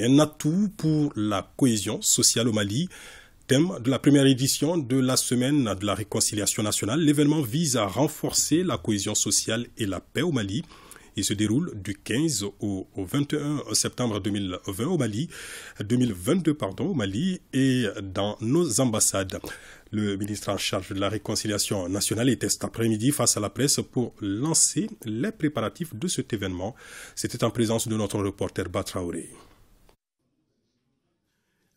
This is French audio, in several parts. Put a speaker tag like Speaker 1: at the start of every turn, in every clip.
Speaker 1: un atout pour la cohésion sociale au Mali. Thème de la première édition de la semaine de la réconciliation nationale, l'événement vise à renforcer la cohésion sociale et la paix au Mali. Il se déroule du 15 au, 21 septembre 2020 au Mali, 2022 pardon, au Mali et dans nos ambassades. Le ministre en charge de la réconciliation nationale était cet après-midi face à la presse pour lancer les préparatifs de cet événement. C'était en présence de notre reporter Batraoré.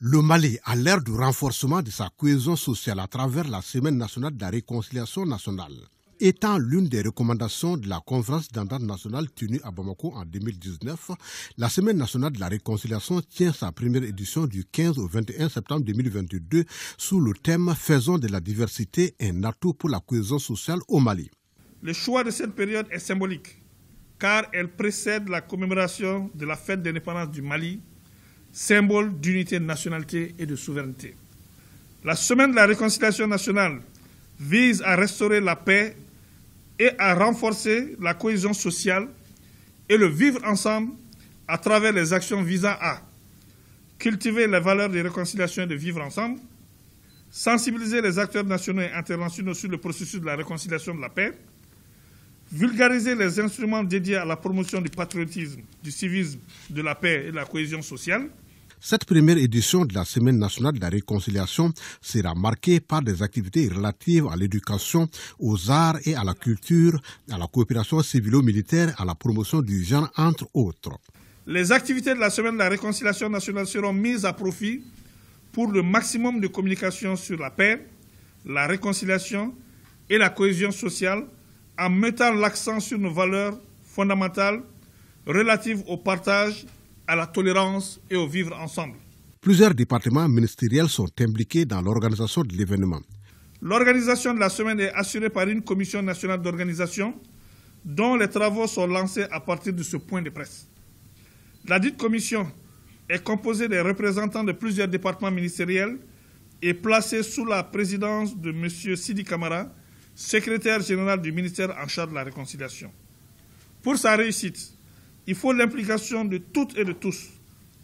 Speaker 2: Le Mali, a l'air du renforcement de sa cohésion sociale à travers la Semaine nationale de la réconciliation nationale, étant l'une des recommandations de la conférence d'entente nationale tenue à Bamako en 2019, la Semaine nationale de la réconciliation tient sa première édition du 15 au 21 septembre 2022 sous le thème Faisons de la diversité un atout pour la cohésion sociale au Mali.
Speaker 3: Le choix de cette période est symbolique car elle précède la commémoration de la fête d'indépendance du Mali symbole d'unité de nationalité et de souveraineté. La semaine de la réconciliation nationale vise à restaurer la paix et à renforcer la cohésion sociale et le vivre ensemble à travers les actions visant à cultiver les valeurs de réconciliation et de vivre ensemble, sensibiliser les acteurs nationaux et internationaux sur le processus de la réconciliation de la paix, vulgariser les instruments dédiés à la promotion du patriotisme, du civisme, de la paix et de la cohésion sociale,
Speaker 2: cette première édition de la Semaine nationale de la réconciliation sera marquée par des activités relatives à l'éducation, aux arts et à la culture, à la coopération civilo-militaire, à la promotion du genre, entre autres.
Speaker 3: Les activités de la Semaine de la réconciliation nationale seront mises à profit pour le maximum de communication sur la paix, la réconciliation et la cohésion sociale en mettant l'accent sur nos valeurs fondamentales relatives au partage à la tolérance et au vivre ensemble.
Speaker 2: Plusieurs départements ministériels sont impliqués dans l'organisation de l'événement.
Speaker 3: L'organisation de la semaine est assurée par une commission nationale d'organisation dont les travaux sont lancés à partir de ce point de presse. La dite commission est composée des représentants de plusieurs départements ministériels et placée sous la présidence de M. Sidi Kamara, secrétaire général du ministère en charge de la réconciliation. Pour sa réussite, il faut l'implication de toutes et de tous,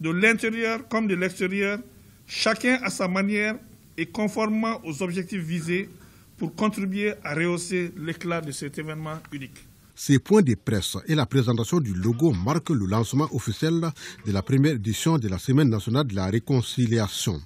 Speaker 3: de l'intérieur comme de l'extérieur, chacun à sa manière et conformément aux objectifs visés pour contribuer à rehausser l'éclat de cet événement unique.
Speaker 2: Ces points de presse et la présentation du logo marquent le lancement officiel de la première édition de la Semaine nationale de la réconciliation.